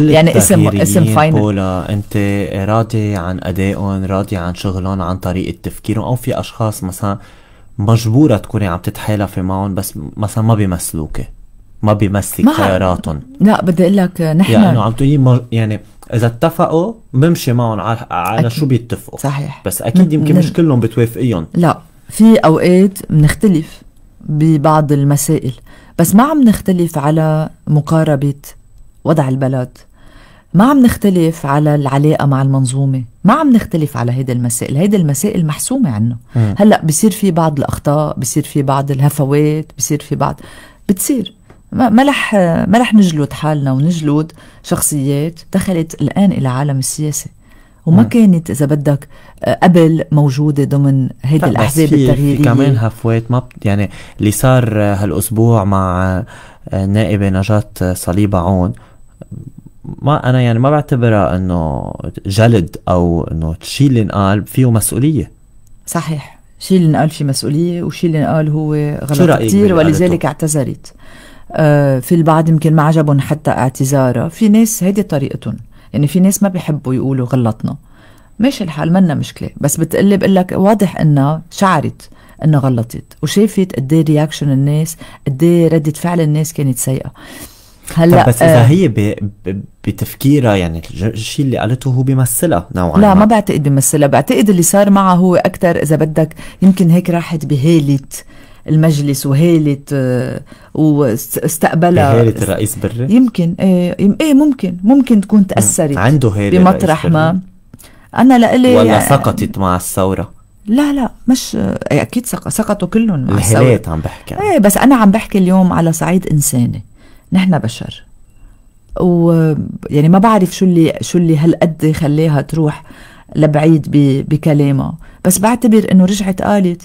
كل يعني اسم اسم فاينل بولا انت راضي عن ادائهم راضي عن شغلهم عن طريقه تفكيرهم او في اشخاص مثلا مجبوره تكوني عم تتحالفي معهم بس مثلا ما بيمثلوكي ما بيمثل خياراتهم لا بدي اقول لك نحن يعني عم تقولي مج... يعني اذا اتفقوا بمشي معهم على, على شو بيتفقوا صحيح بس اكيد يمكن م... مش كلهم بتوافقيهم لا في اوقات بنختلف ببعض المسائل بس ما عم نختلف على مقاربه وضع البلد ما عم نختلف على العلاقه مع المنظومه ما عم نختلف على هيدا المسائل هيدا المسائل محسومه عنا هلا بصير في بعض الاخطاء بصير في بعض الهفوات بصير في بعض بتصير ما رح ما رح نجلد حالنا ونجلد شخصيات دخلت الان الى عالم السياسه وما مم. كانت اذا بدك آه، قبل موجوده ضمن هيدي الاحزاب التغييريه في كمان هفوات ما ب... يعني اللي صار آه، هالاسبوع مع آه، نائبه نجاة صليبه عون ما انا يعني ما بعتبرها انه جلد او انه الشيء اللي انقال فيه مسؤوليه صحيح شيء اللي انقال فيه مسؤوليه وشيء اللي انقال هو غلط كثير ولذلك اعتذرت آه، في البعض يمكن ما عجبهم حتى اعتذارها في ناس هيدي طريقتهم يعني في ناس ما بيحبوا يقولوا غلطنا ماشي الحال منا مشكله بس بتقلي بقول لك واضح انها شعرت انها غلطت وشافت قد ايه رياكشن الناس قد ايه رده فعل الناس كانت سيئه هلا بس اذا آه، هي ب... ب... بتفكيرها يعني الشيء اللي قالته هو بيمثلها نوعا لا ما, بعتقد بيمثلها بعتقد اللي صار معها هو اكثر اذا بدك يمكن هيك راحت بهاله المجلس وهيلة آه، واستقبلها هيلة الرئيس بري يمكن ايه, ايه ممكن ممكن تكون تاثرت عنده هالة بمطرح ما انا لإلي ولا يعني سقطت مع الثوره لا لا مش إيه، اكيد سقطوا كلهم مع الثوره عم بحكي ايه بس انا عم بحكي اليوم على صعيد انساني نحن بشر ويعني ما بعرف شو اللي شو اللي هالقد خليها تروح لبعيد بكلامها بس بعتبر انه رجعت قالت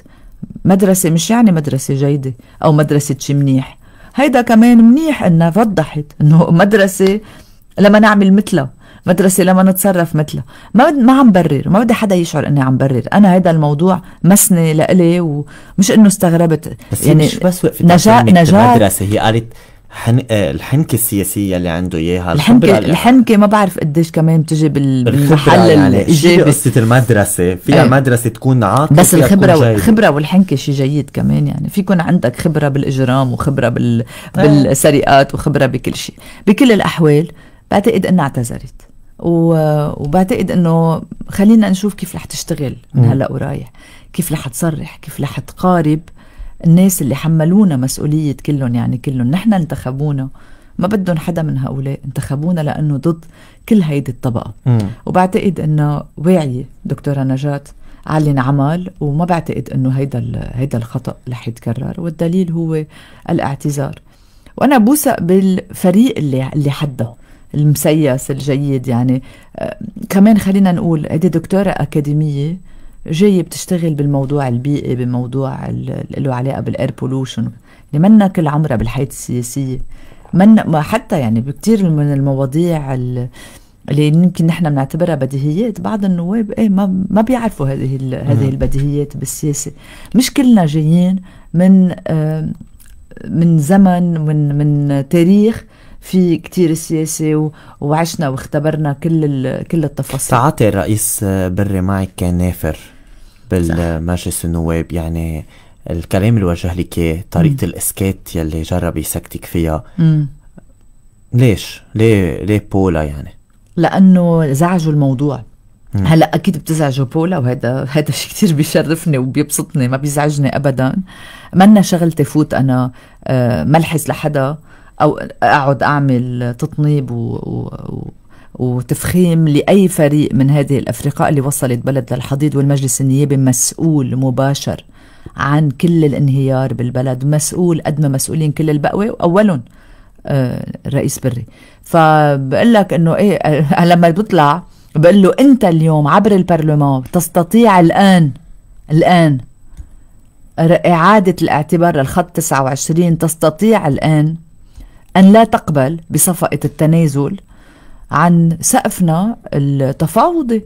مدرسه مش يعني مدرسه جيده او مدرسه شي منيح هيدا كمان منيح انها وضحت انه مدرسه لما نعمل مثلها مدرسة لما نتصرف مثلها ما ما عم برر ما بدي حدا يشعر اني عم برر انا هيدا الموضوع مسني لإلي ومش انه استغربت بس يعني مش بس وقفت نجاة نجاة المدرسة هي قالت حن... آه، الحنكه السياسيه اللي عنده اياها الحنكه الحنكه ما بعرف قديش كمان بتجي بالمحل يعني الايجابي قصه المدرسه فيها ايه. مدرسه تكون عاطفه بس الخبره الخبره والحنكه شيء جيد كمان يعني في يكون عندك خبره بالاجرام وخبره بال... ايه. بالسرقات وخبره بكل شيء بكل الاحوال بعتقد انها اعتذرت و... وبعتقد انه خلينا نشوف كيف رح تشتغل من هلا ورايح كيف رح تصرح كيف رح تقارب الناس اللي حملونا مسؤولية كلهم يعني كلهم نحن انتخبونا ما بدهم حدا من هؤلاء انتخبونا لأنه ضد كل هيدي الطبقة م. وبعتقد أنه واعية دكتورة نجاة علي عمل وما بعتقد انه هيدا هيدا الخطا رح يتكرر والدليل هو الاعتذار وانا بوثق بالفريق اللي اللي حده المسيس الجيد يعني آه كمان خلينا نقول هيدي دكتوره اكاديميه جاي بتشتغل بالموضوع البيئي بموضوع اللي له علاقه بالاير بولوشن اللي منا كل عمرها بالحياه السياسيه من حتى يعني بكثير من المواضيع اللي يمكن نحن بنعتبرها بديهيات بعض النواب ايه ما ما بيعرفوا هذه هذه البديهيات بالسياسه مش كلنا جايين من آه من زمن من من تاريخ في كتير سياسة وعشنا واختبرنا كل كل التفاصيل تعاطي الرئيس آه، بري معك كان نافر بالمجلس النواب يعني الكلام اللي وجه لك اياه طريقه الاسكات يلي جرب يسكتك فيها مم. ليش ليه ليه بولا يعني لانه زعجوا الموضوع مم. هلا اكيد بتزعجوا بولا وهذا هذا شيء كثير بيشرفني وبيبسطني ما بيزعجني ابدا منا شغلتي فوت انا آه، ملحس لحدا او اقعد اعمل تطنيب و... و... وتفخيم لأي فريق من هذه الأفرقاء اللي وصلت بلد للحضيض والمجلس النيابي مسؤول مباشر عن كل الانهيار بالبلد مسؤول قد ما مسؤولين كل البقوة وأولهم الرئيس آه، بري فبقول لك انه ايه لما بطلع بقول له انت اليوم عبر البرلمان تستطيع الان الان اعاده الاعتبار للخط 29 تستطيع الان ان لا تقبل بصفقه التنازل عن سقفنا التفاوضي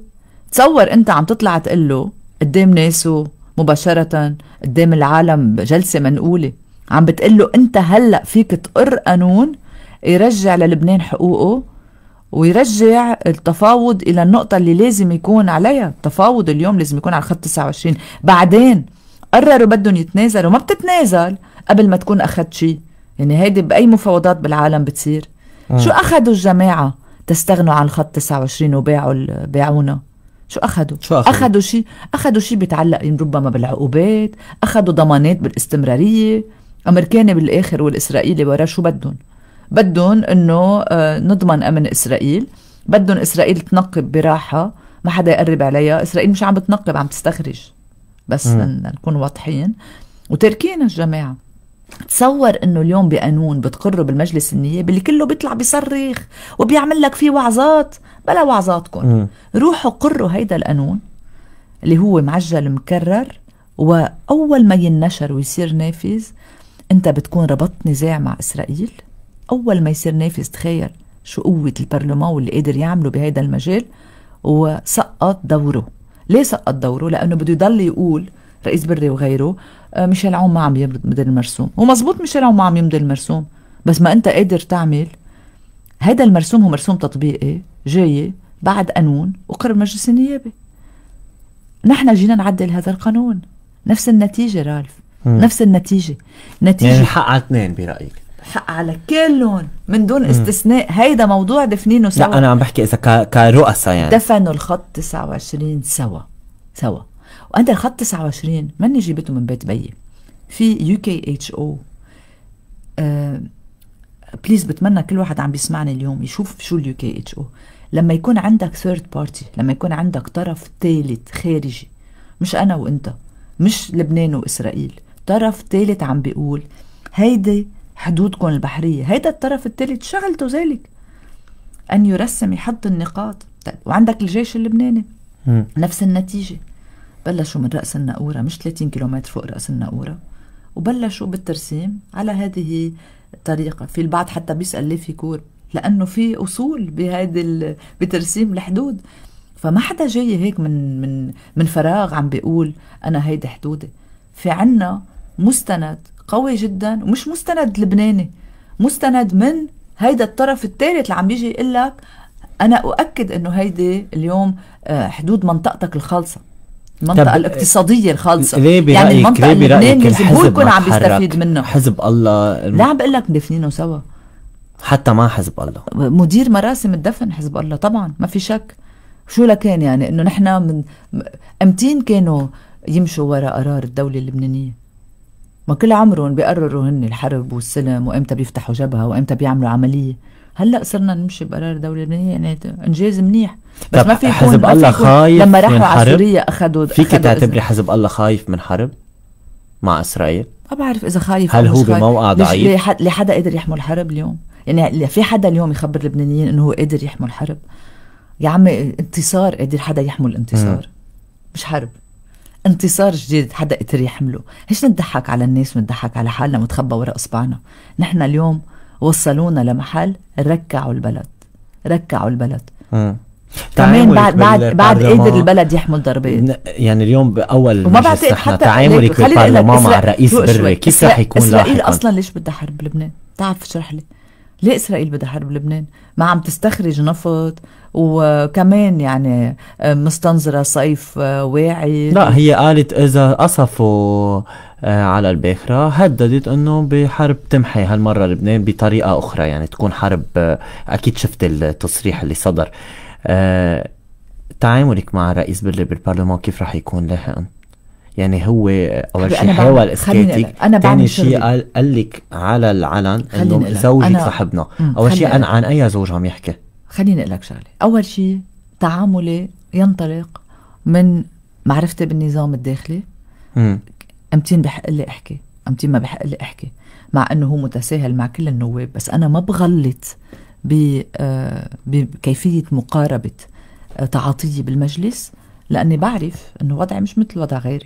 تصور انت عم تطلع تقول له قدام ناسه مباشرة قدام العالم بجلسة منقولة عم بتقله انت هلأ فيك تقر قانون يرجع للبنان حقوقه ويرجع التفاوض الى النقطة اللي لازم يكون عليها التفاوض اليوم لازم يكون على الخط 29 بعدين قرروا بدهم يتنازلوا ما بتتنازل قبل ما تكون اخذت شيء يعني هيدي باي مفاوضات بالعالم بتصير آه. شو اخذوا الجماعه تستغنوا عن خط 29 وباعوا باعونا شو اخذوا؟ شو اخذوا؟ اخذوا شيء اخذوا شيء بيتعلق يعني ربما بالعقوبات، اخذوا ضمانات بالاستمراريه، امريكاني بالاخر والاسرائيلي ورا شو بدهم؟ بدهم انه آه، نضمن امن اسرائيل، بدهم اسرائيل تنقب براحه، ما حدا يقرب عليها، اسرائيل مش عم تنقب عم تستخرج بس نكون واضحين وتركينا الجماعه تصور انه اليوم بقانون بتقره بالمجلس النيابي اللي كله بيطلع بيصرخ وبيعمل لك فيه وعظات بلا وعظاتكم روحوا قروا هيدا القانون اللي هو معجل مكرر واول ما ينشر ويصير نافذ انت بتكون ربطت نزاع مع اسرائيل اول ما يصير نافذ تخيل شو قوة البرلمان واللي قادر يعمله بهيدا المجال وسقط دوره ليه سقط دوره؟ لأنه بده يضل يقول رئيس بري وغيره آه، ميشيل عون ما عم يمضي المرسوم ومزبوط ميشيل عون ما عم يمضي المرسوم بس ما انت قادر تعمل هذا المرسوم هو مرسوم تطبيقي جاي بعد قانون وقرر مجلس النيابه نحن جينا نعدل هذا القانون نفس النتيجة رالف مم. نفس النتيجة نتيجة يعني حق على اثنين برأيك حق على كلهم من دون مم. استثناء هيدا موضوع دفنينه سوا لا أنا عم بحكي إذا كرؤساء يعني دفنوا الخط 29 سوا سوا وانت الخط 29 ماني جيبته من بيت بيي في يو كي اتش او بليز آه، بتمنى كل واحد عم بيسمعني اليوم يشوف شو اليو كي اتش او لما يكون عندك ثيرد بارتي لما يكون عندك طرف ثالث خارجي مش انا وانت مش لبنان واسرائيل طرف ثالث عم بيقول هيدي حدودكم البحريه هيدا الطرف الثالث شغلته ذلك ان يرسم يحط النقاط وعندك الجيش اللبناني نفس النتيجه بلشوا من رأس النقورة مش 30 كيلومتر فوق رأس النقورة وبلشوا بالترسيم على هذه الطريقة في البعض حتى بيسأل ليه في كور لأنه في أصول بهذا بترسيم الحدود فما حدا جاي هيك من من من فراغ عم بيقول أنا هيدي حدودي في عنا مستند قوي جدا ومش مستند لبناني مستند من هيدا الطرف الثالث اللي عم بيجي يقول لك انا اؤكد انه هيدي اليوم آه، حدود منطقتك الخالصه المنطقة الاقتصادية الخالصة ليه برأيك يعني المنطقة ليه برأيك الحزب ما عم يستفيد منه حزب الله الم... لا عم بقول لك دفنينه سوا حتى مع حزب الله مدير مراسم الدفن حزب الله طبعا ما في شك شو لكان يعني انه نحن من امتين كانوا يمشوا وراء قرار الدولة اللبنانية ما كل عمرهم بيقرروا هن الحرب والسلم وامتى بيفتحوا جبهة وامتى بيعملوا عملية هلا صرنا نمشي بقرار دوله لبنانيه يعني انجاز منيح بس ما في حزب الله خايف لما راحوا على سوريا اخذوا فيك تعتبري حزب الله خايف من حرب مع اسرائيل؟ ما بعرف اذا خايف هل هو بموقع ضعيف؟ لحدا قدر يحمل حرب اليوم؟ يعني في حدا اليوم يخبر اللبنانيين انه هو قادر يحمل حرب؟ يا عمي انتصار قادر حدا يحمل انتصار مش حرب انتصار جديد حدا قدر يحمله، ليش نضحك على الناس ونضحك على حالنا ونتخبى وراء اصبعنا؟ نحن اليوم وصلونا لمحل ركعوا البلد ركعوا البلد أه. كمان بعد بعد بعد قدر البلد يحمل ضربات يعني اليوم باول وما بعتقد حتى تعاملك مع الرئيس بري كيف رح يكون لاحقا اسرائيل اصلا ليش بدها حرب لبنان؟ بتعرف تشرح لي ليه اسرائيل بدها حرب لبنان؟ ما عم تستخرج نفط وكمان يعني آه، مستنظره صيف آه، واعي لا هي قالت اذا قصفوا آه، على الباخره هددت انه بحرب تمحي هالمره لبنان بطريقه اخرى يعني تكون حرب اكيد شفت التصريح اللي صدر تعاملك مع رئيس بالبرلمان كيف رح يكون لاحقا؟ يعني هو اول شيء حاول اسكاتك ثاني شيء قال لك على العلن انه زوجك صاحبنا اول شيء انا عن اي زوج عم يحكي خليني اقول لك شغله اول شيء تعاملي ينطلق من معرفتي بالنظام الداخلي امتين بحق لي احكي امتين ما بحق لي احكي مع انه هو متساهل مع كل النواب بس انا ما بغلط آه، بكيفيه مقاربه آه، تعاطيي بالمجلس لاني بعرف انه وضعي مش مثل وضع غيري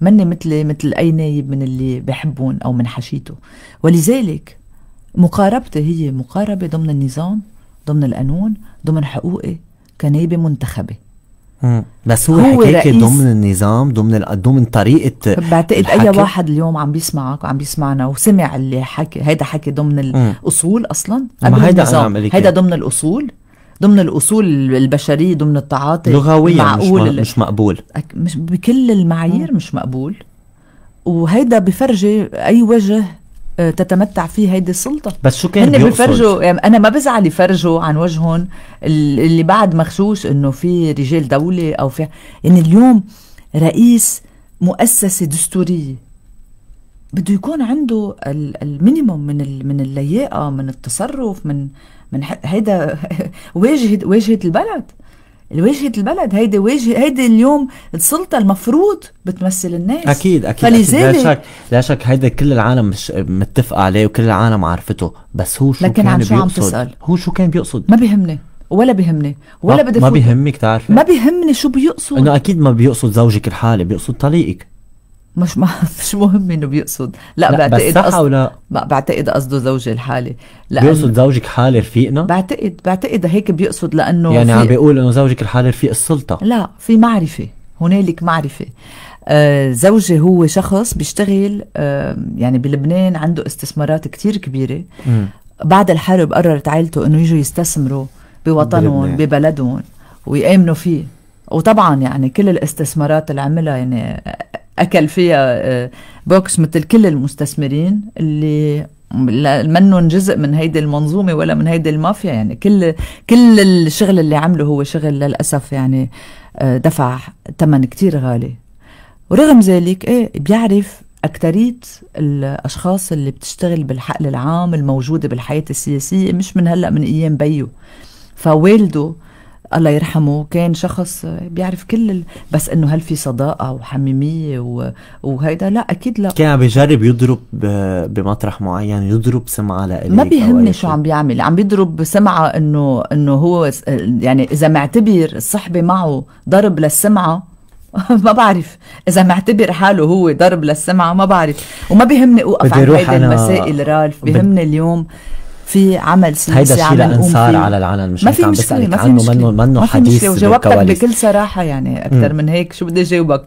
مني مثلي مثل أي نايب من اللي بحبون أو من حشيته ولذلك مقاربتي هي مقاربة ضمن النظام ضمن القانون ضمن حقوقي كنايبة منتخبة بس هو, هو حكاك ضمن النظام ضمن ضمن طريقه بعتقد الحكي. اي واحد اليوم عم بيسمعك وعم بيسمعنا وسمع اللي حكي هيدا حكي ضمن الاصول اصلا ما هيدا النظام. هيدا ضمن الاصول ضمن الاصول البشريه ضمن التعاطي لغويا معقول مش, مش مقبول مش بكل المعايير مش مقبول وهيدا بفرجي اي وجه آه، تتمتع فيه هيدي السلطة بس شو كان هن يعني أنا ما بزعل يفرجوا عن وجههم اللي بعد مغشوش إنه في رجال دولة أو في يعني اليوم رئيس مؤسسة دستورية بده يكون عنده المينيموم من من اللياقه من التصرف من من هيدا واجهه واجهه البلد واجهة البلد هيدي واجهة هيدي اليوم السلطة المفروض بتمثل الناس أكيد أكيد, فلذلك لا شك لا شك هيدا كل العالم مش متفقة عليه وكل العالم عارفته بس هو شو لكن كان عن شو عم تسأل هو شو كان بيقصد ما بيهمني ولا بيهمني ولا بدي ما بيهمك تعرفي ما بيهمني شو بيقصد انه اكيد ما بيقصد زوجك الحالي بيقصد طليقك مش ما مش مهم انه بيقصد لا, لا بعتقد بس صح أص... ما بعتقد قصده زوجي الحالي لأن... بيقصد زوجك حالي رفيقنا بعتقد بعتقد هيك بيقصد لانه يعني في... عم بيقول انه زوجك الحالي رفيق السلطه لا في معرفه هنالك معرفه آه زوجي هو شخص بيشتغل آه يعني بلبنان عنده استثمارات كتير كبيره م. بعد الحرب قررت عائلته انه يجوا يستثمروا بوطنهم ببلدهم ويامنوا فيه وطبعا يعني كل الاستثمارات اللي عملها يعني اكل فيها آه، بوكس مثل كل المستثمرين اللي منهم جزء من هيدي المنظومه ولا من هيدي المافيا يعني كل كل الشغل اللي عمله هو شغل للاسف يعني آه، دفع ثمن كتير غالي ورغم ذلك ايه بيعرف أكترية الأشخاص اللي بتشتغل بالحقل العام الموجودة بالحياة السياسية مش من هلأ من أيام بيو فوالده الله يرحمه كان شخص بيعرف كل ال... بس انه هل في صداقه وحميميه و... وهيدا لا اكيد لا كان عم بيجرب يضرب بمطرح معين يضرب سمعه لإليك ما بيهمني شو عم بيعمل عم بيضرب سمعه انه انه هو يعني اذا معتبر الصحبه معه ضرب للسمعه ما بعرف اذا معتبر حاله هو ضرب للسمعه ما بعرف وما بيهمني اوقف عن هيدي المسائل رالف بيهمني اليوم في عمل سياسي هيدا الشيء لانصار على العلن مش ما في عم بسالك عنه منه منه حديث وجاوبتك بكل صراحه يعني اكثر من هيك شو بدي جاوبك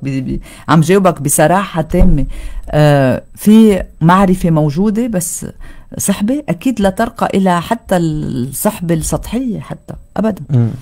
عم جاوبك بصراحه تامه آه في معرفه موجوده بس صحبه اكيد لا ترقى الى حتى الصحبه السطحيه حتى ابدا